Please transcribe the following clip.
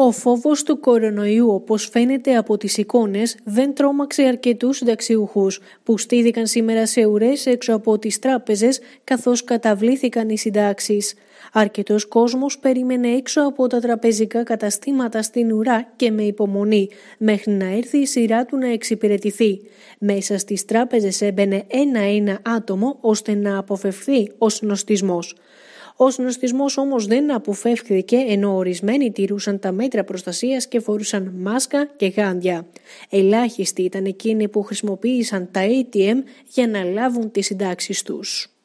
Ο φόβος του κορονοϊού, όπως φαίνεται από τις εικόνες, δεν τρόμαξε αρκετούς συνταξιούχους, που στήθηκαν σήμερα σε ουρές έξω από τις τράπεζες, καθώς καταβλήθηκαν οι συντάξεις. Αρκετός κόσμος περίμενε έξω από τα τραπεζικά καταστήματα στην ουρά και με υπομονή, μέχρι να έρθει η σειρά του να εξυπηρετηθεί. Μέσα στις τράπεζες έμπαινε ένα-ένα άτομο, ώστε να αποφευθεί ο συνοστισμός. Ο συνοστισμός όμως δεν αποφεύχθηκε ενώ ορισμένοι τηρούσαν τα μέτρα προστασίας και φορούσαν μάσκα και γάντια. Ελάχιστοι ήταν εκείνοι που χρησιμοποίησαν τα ATM για να λάβουν τις συντάξεις τους.